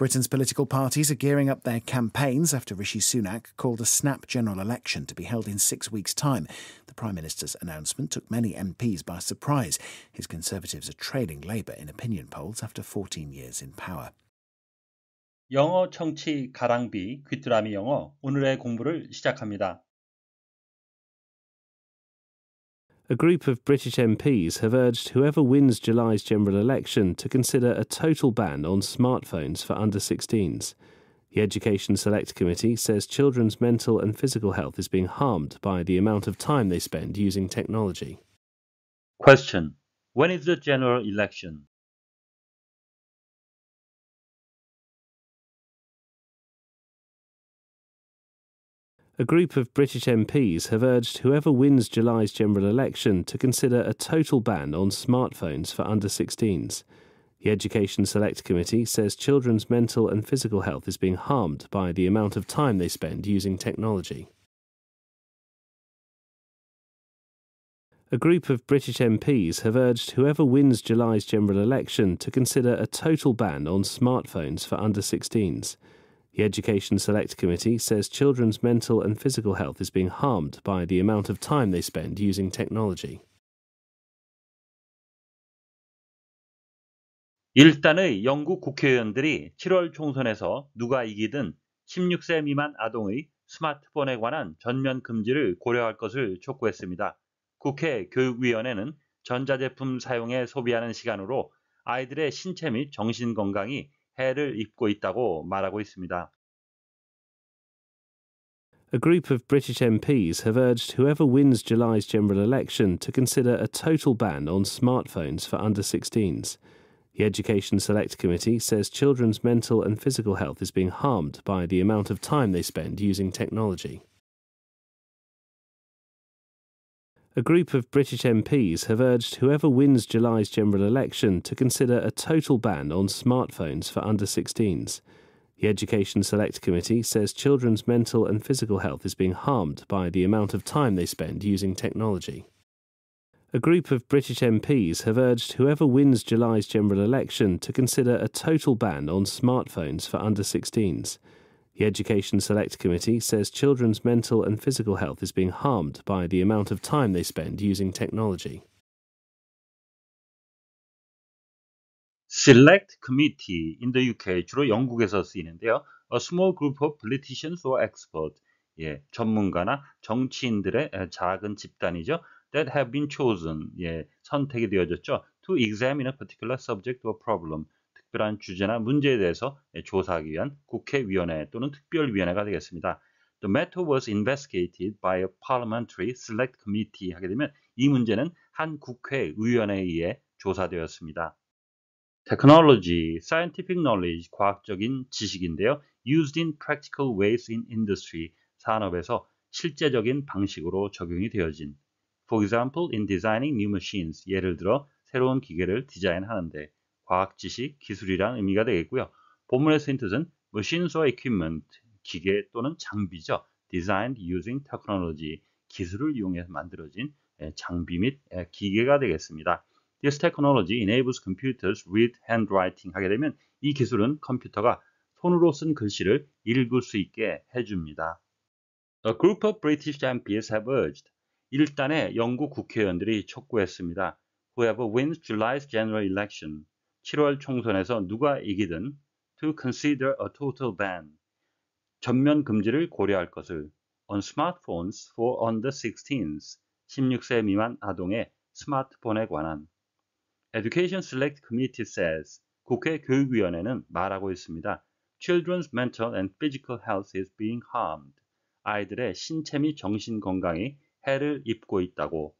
Britain's political parties are gearing up their campaigns after Rishi Sunak called a snap general election to be held in six weeks' time. The Prime Minister's announcement took many MPs by surprise. His Conservatives are trailing Labour in opinion polls after 14 years in power. 영어 청취 가랑비 귀뚜라미 영어 오늘의 공부를 시작합니다. a group of British MPs have urged whoever wins July's general election to consider a total ban on smartphones for under 16s. The Education Select Committee says children's mental and physical health is being harmed by the amount of time they spend using technology. Question When is the general election? a group of British MPs have urged whoever wins July's general election to consider a total ban on smartphones for under 16s. The Education Select Committee says children's mental and physical health is being harmed by the amount of time they spend using technology. A group of British MPs have urged whoever wins July's general election to consider a total ban on smartphones for under 16s. The Education Select Committee says children's mental and physical health is being harmed by the amount of time they spend using technology. 일단의 영국 국회의원들이 7월 총선에서 누가 이기든 16세 미만 아동의 스마트폰에 관한 전면 금지를 고려할 것을 촉구했습니다. 국회 교육위원회는 전자제품 사용에 소비하는 시간으로 아이들의 신체 및 정신 건강이 해를 입고 있다고 말하고 있습니다. A group of British MPs have urged whoever wins July's general election to consider a total ban on smartphones for under 16s. The Education Select Committee says children's mental and physical health is being harmed by the amount of time they spend using technology. a group of British MPs have urged whoever wins July's general election to consider a total ban on smartphones for under 16s. The Education Select Committee says children's mental and physical health is being harmed by the amount of time they spend using technology. A group of British MPs have urged whoever wins July's general election to consider a total ban on smartphones for under 16s. The Education Select Committee says children's mental and physical health is being harmed by the amount of time they spend using technology. Select Committee in the UK 주로 영국에서 쓰이는데요. A small group of politicians or experts 예, 전문가나 정치인들의 작은 집단이죠. That have been chosen 예, 선택이 되어졌죠. To examine a particular subject or problem 그러한 주제나 문제에 대해서 조사하기 위한 국회위원회 또는 특별위원회가 되겠습니다. The matter was investigated by a parliamentary select committee 하게 되면 이 문제는 한 국회의원에 의해 조사되었습니다. Technology, scientific knowledge, 과학적인 지식인데요. Used in practical ways in industry, 산업에서 실제적인 방식으로 적용이 되어진. For example, in designing new machines, 예를 들어 새로운 기계를 디자인하는데 과학 지식, 기술이란 의미가 되겠고요. 본문에서의 뜻은 machines or equipment, 기계 또는 장비죠. designed using technology, 기술을 이용해서 만들어진 장비 및 기계가 되겠습니다. This technology enables computers read handwriting 하게 되면 이 기술은 컴퓨터가 손으로 쓴 글씨를 읽을 수 있게 해줍니다. A group of British MPs have urged 일단의 영국 국회의원들이 촉구했습니다. Whoever wins July's general election 7월 총선에서 누가 이기든 to consider a total ban 전면 금지를 고려할 것을 on smartphones for under 16s 16세 미만 아동의 스마트폰에 관한 Education Select Committee says 국회 교육위원회는 말하고 있습니다. Children's mental and physical health is being harmed. 아이들의 신체 및 정신 건강이 해를 입고 있다고.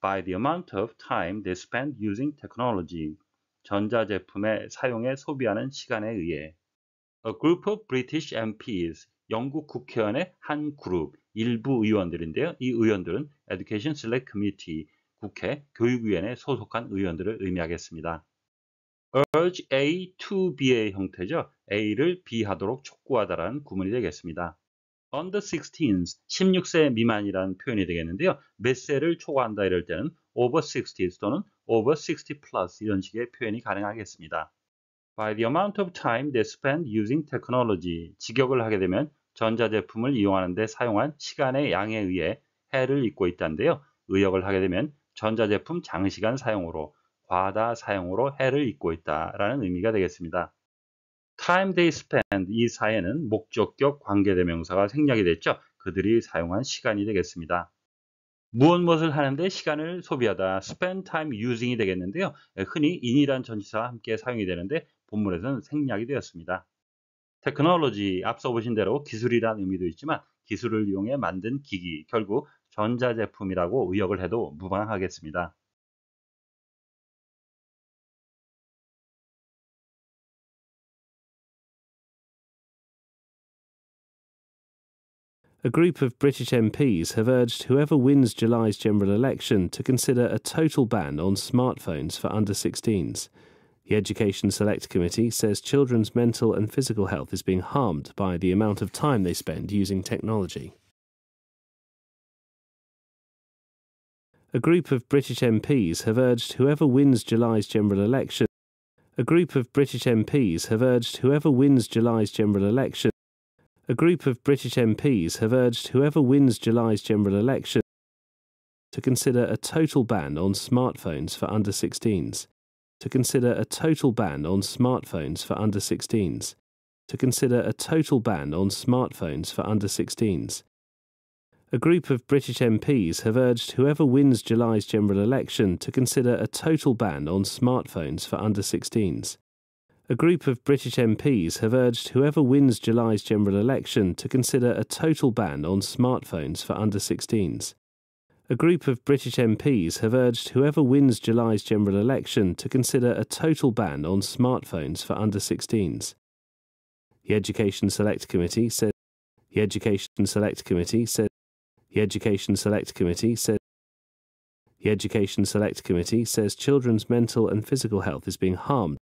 By the amount of time they spend using technology. 전자제품의 사용에 소비하는 시간에 의해 A group of British MPs, 영국 국회의원의 한 그룹, 일부 의원들인데요. 이 의원들은 Education Select Committee, 국회 교육위원회에 소속한 의원들을 의미하겠습니다. urge A to B의 형태죠. A를 B하도록 촉구하다라는 구문이 되겠습니다. under 16s, 16세 미만이라는 표현이 되겠는데요. 몇 세를 초과한다 이럴 때는 over 60s 또는 over 60 plus 이런 식의 표현이 가능하겠습니다. By the amount of time they spend using technology, 직역을 하게 되면 전자제품을 이용하는 데 사용한 시간의 양에 의해 해를 입고 있다는데요. 의역을 하게 되면 전자제품 장시간 사용으로 과다 사용으로 해를 입고 있다라는 의미가 되겠습니다. time they spend 이 사에는 목적격 관계대명사가 생략이 됐죠. 그들이 사용한 시간이 되겠습니다. 무엇 무엇을 하는데 시간을 소비하다 spend time using이 되겠는데요. 흔히 in이란 전치사와 함께 사용이 되는데 본문에서는 생략이 되었습니다. 테크놀로지 앞서 보신 대로 기술이란 의미도 있지만 기술을 이용해 만든 기기 결국 전자제품이라고 의역을 해도 무방하겠습니다. a group of British MPs have urged whoever wins July's general election to consider a total ban on smartphones for under 16s. The Education Select Committee says children's mental and physical health is being harmed by the amount of time they spend using technology. A group of British MPs have urged whoever wins July's general election. A group of British MPs have urged whoever wins July's general election a group of British MPs have urged whoever wins July's general election to consider a total ban on smartphones for under 16s, to consider a total ban on smartphones for under 16s, to consider a total ban on smartphones for under 16s. A group of British MPs have urged whoever wins July's general election to consider a total ban on smartphones for under 16s a group of British MPs have urged whoever wins July's general election to consider a total ban on smartphones for under 16s. A group of British MPs have urged whoever wins July's general election to consider a total ban on smartphones for under 16s. The Education Select Committee said the Education Select Committee said the Education Select Committee said the Education Select Committee says children's mental and physical health is being harmed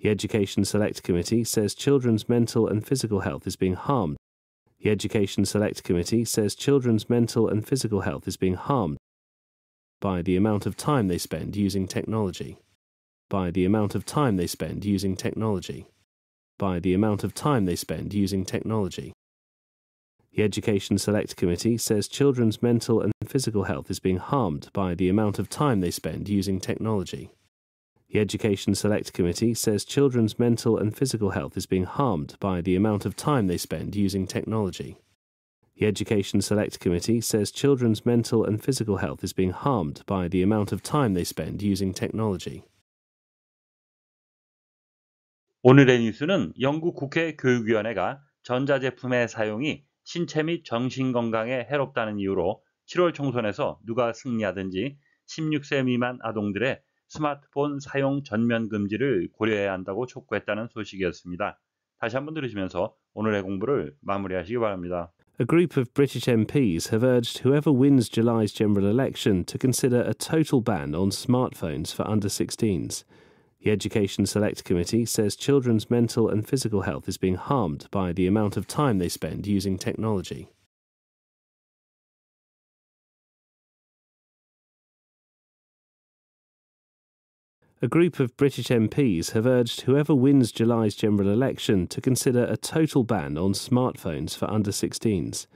the Education Select Committee says children's mental and physical health is being harmed. The Education Select Committee says children's mental and physical health is being harmed by the amount of time they spend using technology. By the amount of time they spend using technology. By the amount of time they spend using technology. The Education Select Committee says children's mental and physical health is being harmed by the amount of time they spend using technology. The Education Select Committee says children's mental and physical health is being harmed by the amount of time they spend using technology. The Education Select Committee says children's mental and physical health is being harmed by the amount of time they spend using technology. 오늘의 뉴스는 영국 국회 교육위원회가 전자제품의 사용이 신체 및 정신 건강에 해롭다는 이유로 7월 총선에서 누가 승리하든지 16세 미만 아동들의 스마트폰 사용 전면 금지를 고려해야 한다고 촉구했다는 소식이었습니다. 다시 한번 들으시면서 오늘의 공부를 마무리하시기 바랍니다. A group of British MPs have urged whoever wins July's general election to consider a total ban on smartphones for under 16s. The Education Select Committee says children's mental and physical health is being harmed by the amount of time they spend using technology. a group of British MPs have urged whoever wins July's general election to consider a total ban on smartphones for under 16s.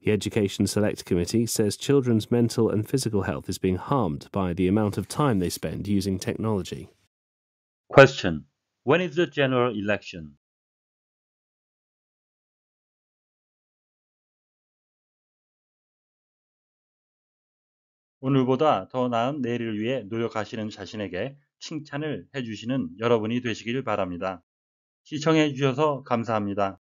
The Education Select Committee says children's mental and physical health is being harmed by the amount of time they spend using technology. Question When is the general election? 오늘보다 더 나은 내일을 위해 노력하시는 자신에게 칭찬을 해주시는 여러분이 되시길 바랍니다. 시청해 주셔서 감사합니다.